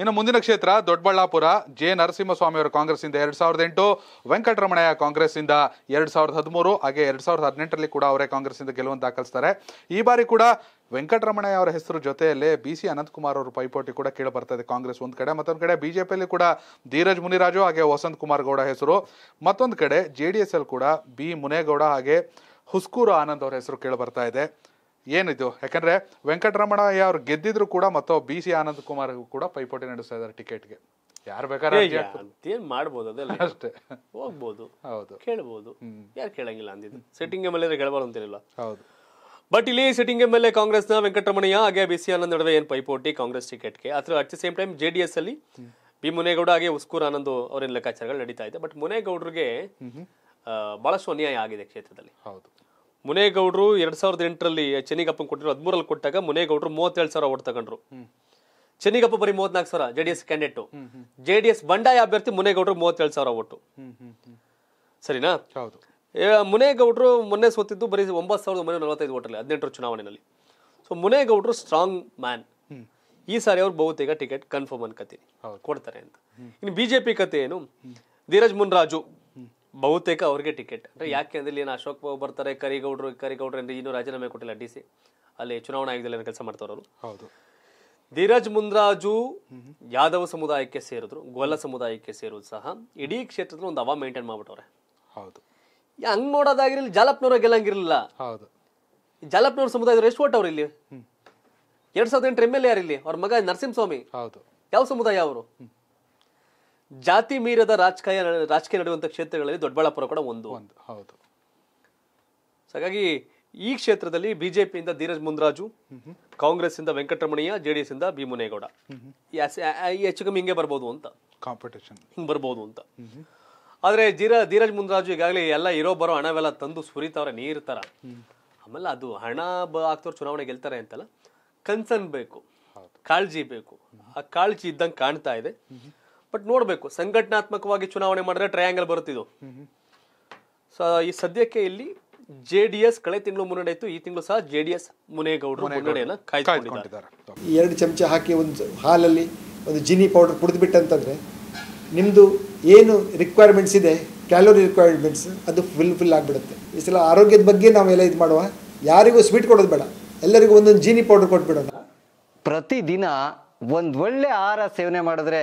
ಇನ್ನು ಮುಂದಿನ ಕ್ಷೇತ್ರ ದೊಡ್ಡಬಳ್ಳಾಪುರ ಜೆ ನರಸಿಂಹಸ್ವಾಮಿ ಅವರ ಕಾಂಗ್ರೆಸ್ಸಿಂದ ಎರಡು ಸಾವಿರದ ಎಂಟು ವೆಂಕಟರಮಣಯ್ಯ ಕಾಂಗ್ರೆಸ್ಸಿಂದ ಎರಡು ಸಾವಿರದ ಹದಿಮೂರು ಹಾಗೆ ಎರಡು ಸಾವಿರದ ಹದಿನೆಂಟರಲ್ಲಿ ಕೂಡ ಅವರೇ ಕಾಂಗ್ರೆಸ್ಸಿಂದ ಗೆಲುವನ್ನು ದಾಖಲಿಸ್ತಾರೆ ಈ ಬಾರಿ ಕೂಡ ವೆಂಕಟರಮಣಯ್ಯ ಅವರ ಹೆಸರು ಜೊತೆಯಲ್ಲೇ ಬಿ ಸಿ ಅನಂತಕುಮಾರ್ ಅವರ ಪೈಪೋಟಿ ಕೂಡ ಕೇಳಿ ಬರ್ತಾ ಇದೆ ಕಾಂಗ್ರೆಸ್ ಒಂದು ಕಡೆ ಮತ್ತೊಂದು ಕಡೆ ಬಿಜೆಪಿಯಲ್ಲಿ ಕೂಡ ಧೀರಜ್ ಮುನಿರಾಜು ಹಾಗೆ ವಸಂತ್ ಕುಮಾರ್ ಗೌಡ ಹೆಸರು ಮತ್ತೊಂದು ಕಡೆ ಜೆ ಡಿ ಎಸ್ ಅಲ್ಲಿ ಕೂಡ ಬಿ ಮುನೇಗೌಡ ಹಾಗೆ ಹುಸ್ಕೂರು ಆನಂದ್ ಅವರ ಹೆಸರು ಕೇಳಿ ಬರ್ತಾ ಇದೆ ಏನಿದು ಯಾಕಂದ್ರೆ ವೆಂಕಟರಮಣಯ್ಯ ಅವ್ರು ಗೆದ್ದಿದ್ರು ಕೂಡ ಮತ್ತೆ ಬಿ ಸಿ ಆನಂದ್ ಕುಮಾರ್ ಕೂಡ ಪೈಪೋಟಿ ನಡೆಸ್ತಾ ಇದ್ದಾರೆ ಟಿಕೆಟ್ಗೆ ಯಾರು ಬೇಕಾದ್ರೆ ಮಾಡ್ಬೋದು ಅದೆಲ್ಲ ಅಷ್ಟೇ ಹೋಗ್ಬೋದು ಹೌದು ಕೇಳ್ಬೋದು ಯಾರು ಕೇಳಂಗಿಲ್ಲ ಅಂದಿದ್ದು ಸೆಟ್ಟಿಂಗ್ ಮೇಲೆ ಎಲ್ ಅಂತ ಕೇಳಬಾರ್ದು ಹೌದು ಬಟ್ ಇಲ್ಲಿ ಸಿಟ್ಟಿಂಗ್ ಮೇಲೆ ಎಲ್ ಎ ಕಾಂಗ್ರೆಸ್ನ ವೆಂಕಟರಮಣಯ್ಯ ಹಾಗೆ ಬಿ ಸಿ ಆನಂದ್ ನಡುವೆ ಏನು ಪೈಪೋಟಿ ಕಾಂಗ್ರೆಸ್ ಟಿಕೆಟ್ಗೆ ಅಥವಾ at the same time J D S ಅಲ್ಲಿ ಬಿ ಮುನೇಗೌಡ ಹಾಗೆ ಉಸ್ಕೂರ್ ಆನಂದ್ ಅವರಿನ ಲೆಕ್ಕಾಚಾರಗಳು ನಡೀತಾ ಇದೆ ಬಟ್ ಮುನೇಗೌಡರಿಗೆ ಬಹಳಷ್ಟು ಅನ್ಯಾಯ ಆಗಿದೆ ಕ್ಷೇತ್ರದಲ್ಲಿ ಹೌದು ಮುನೇಗೌಡರು ಎರಡ್ ಸಾವಿರದ ಎಂಟರಲ್ಲಿ ಚೆನ್ನಿಗಪ್ಪ ಕೊಟ್ಟಿರೋ ಹದಿಮೂರಲ್ಲಿ ಕೊಟ್ಟಾಗ ಮುನೇಗೌಡರು ಮೂವತ್ತೇಳು ಸಾವಿರ ಓಟ್ ತಗೊಂಡ್ರು ಚೆನ್ನಿಗಪ್ಪ ಬರೀ ಮೂವತ್ನಾಲ್ಕು ಸಾವಿರ ಜೆಡಿಎಸ್ ಕ್ಯಾಂಡಿಡೇಟ್ ಜೆಡಿಎಸ್ ಬಂಡಾಯ ಅಭ್ಯರ್ಥಿ ಮುನೇಗೌಡರು ಮೂವತ್ತೇಳು ಸಾವಿರ ಓಟು ಸರಿನಾ ಹೌದು ಮುನೇಗೌಡರು ಮೊನ್ನೆ ಸೋತಿದ್ದು ಬರೀ ಒಂಬತ್ತು ಸಾವಿರದ ಒಂಬೈನೂರ ನಲವತ್ತೈದು ಓಟಲ್ಲಿ ಹದಿನೆಂಟರ ಚುನಾವಣೆಯಲ್ಲಿ ಸೊ ಮುನೇಗೌಡರು ಸ್ಟ್ರಾಂಗ್ ಮ್ಯಾನ್ ಈ ಸಾರಿ ಅವ್ರು ಬಹುತೇಕ ಟಿಕೆಟ್ ಕನ್ಫರ್ಮ್ ಅನ್ಕತೀನಿ ಕೊಡ್ತಾರೆ ಅಂತ ಇನ್ನು ಬಿಜೆಪಿ ಕತೆ ಏನು ಧೀರಜ್ ಮುನ್ರಾಜು ಬಹುತೇಕ ಅವ್ರಿಗೆ ಟಿಕೆಟ್ ಅಂದ್ರೆ ಯಾಕೆ ಅಂದರೆ ಏನು ಅಶೋಕ್ ಬಾಬು ಬರ್ತಾರೆ ಕರಿಗೌಡರು ಕರಿಗೌಡರು ಅಂದರೆ ಇನ್ನೂ ರಾಜೀನಾಮೆ ಕೊಟ್ಟಿಲ್ಲ ಡಿ ಸಿ ಅಲ್ಲಿ ಚುನಾವಣಾ ಆಯೋಗದಲ್ಲಿ ಕೆಲಸ ಮಾಡ್ತಾರವರು ಹೌದು ಧೀರಜ್ ಮುಂದ್ರಾಜು ಯಾದವ ಸಮುದಾಯಕ್ಕೆ ಸೇರಿದ್ರು ಗೋಲ ಸಮುದಾಯಕ್ಕೆ ಸೇರೋದು ಸಹ ಇಡೀ ಕ್ಷೇತ್ರದ ಒಂದು ಹವಾ ಮೇಂಟೈನ್ ಮಾಡ್ಬಿಟ್ಟವ್ರೆ ಹೌದು ಹಂಗ್ ನೋಡೋದಾಗಿರಲಿ ಜಾಲಪ್ನವ್ರ ಗೆಲ್ಲಂಗಿರಲಿಲ್ಲ ಹೌದು ಜಾಲಪ್ನವ್ರ ಸಮುದಾಯದ ಎಷ್ಟು ಓಟ್ ಅವ್ರು ಇಲ್ಲಿ ಎರಡ್ ಸಾವಿರದ ಎಂಟು ಎಮ್ ಎಲ್ ಎ ಯಾರು ಇಲ್ಲಿ ಅವ್ರ ಮಗ ನರಸಿಂಹಸ್ವಾಮಿ ಹೌದು ಯಾವ ಸಮುದಾಯ ಅವರು ಜಾತಿ ಮೀರದ ರಾಜಕೀಯ ರಾಜಕೀಯ ನಡೆಯುವಂತ ಕ್ಷೇತ್ರಗಳಲ್ಲಿ ದೊಡ್ಡಬಳ್ಳಾಪುರ ಕೂಡ ಒಂದು ಒಂದು ಹೌದು ಹಾಗಾಗಿ ಈ ಕ್ಷೇತ್ರದಲ್ಲಿ ಬಿಜೆಪಿಯಿಂದ ಧೀರಜ್ ಮುಂದ್ರಾಜು ಕಾಂಗ್ರೆಸ್ ಇಂದ ವೆಂಕಟರಮಣಯ್ಯ ಜೆಡಿಎಸ್ ಇಂದ ಭೀಮುನೇಗೌಡ ಹೆಚ್ಚು ಕಮ್ಮಿ ಹಿಂಗೆ ಬರ್ಬೋದು ಅಂತ ಕಾಂಪಿಟೇಷನ್ ಹಿಂಗೆ ಬರ್ಬೋದು ಅಂತ ಆದ್ರೆ ಜೀರ ಧೀರಜ್ ಮುಂದ್ರಾಜು ಈಗಾಗಲೇ ಎಲ್ಲ ಇರೋ ಬರೋ ಹಣವೆಲ್ಲ ತಂದು ಸುರಿತಾವ್ರೆ ನೀರ್ ತರ ಆಮೇಲೆ ಅದು ಹಣ ಆಗ್ತವ್ರ ಚುನಾವಣೆ ಗೆಲ್ತಾರೆ ಅಂತಲ್ಲ ಕನ್ಸರ್ನ್ ಬೇಕು ಕಾಳಜಿ ಬೇಕು ಆ ಕಾಳಜಿ ಇದ್ದಂಗೆ ಕಾಣ್ತಾ ಇದೆ ಬಟ್ ನೋಡಬೇಕು ಸಂಘಟನಾತ್ಮಕವಾಗಿ ಚುನಾವಣೆ ಮಾಡಿದ್ರೆ ಟ್ರಯಾಂಗಲ್ ಬರುತ್ತಿದ್ದು ಸೊ ಈ ಸದ್ಯಕ್ಕೆ ಇಲ್ಲಿ ಜೆ ಡಿ ಎಸ್ ಕಳೆ ತಿಂಗಳು ಮುನ್ನಡೆ ಇತ್ತು ಈ ತಿಂಗಳು ಸಹ ಜೆ ಡಿ ಎಸ್ ಮುನೇಗೌಡರು ಮುನ್ನಡೆಯನ್ನು ಕಾಯ್ದುಕೊಂಡಿದ್ದಾರೆ ಎರಡು ಚಮಚ ಹಾಕಿ ಒಂದು ಹಾಲಲ್ಲಿ ಒಂದು ಜಿನಿ ಪೌಡರ್ ಕುಡಿದ್ಬಿಟ್ಟಂತಂದ್ರೆ ನಿಮ್ಮದು ಏನು ರಿಕ್ವೈರ್ಮೆಂಟ್ಸ್ ಇದೆ ಕ್ಯಾಲೋರಿ ರಿಕ್ವೈರ್ಮೆಂಟ್ಸ್ ಅದು ಫುಲ್ ಫಿಲ್ ಆಗಿಬಿಡುತ್ತೆ ಈ ಸಲ ಆರೋಗ್ಯದ ಬಗ್ಗೆ ನಾವೆಲ್ಲ ಇದು ಮಾಡುವ ಯಾರಿಗೂ ಸ್ವೀಟ್ ಕೊಡೋದು ಬೇಡ ಎಲ್ಲರಿಗೂ ಒಂದೊಂದು ಜೀನಿ ಪೌಡರ್ ಕೊಟ್ಬಿಡೋಣ ಪ್ರತಿದಿನ ಒಂದು ಒಳ್ಳೆ ಆಹಾರ ಸೇವನೆ ಮಾಡಿದ್ರೆ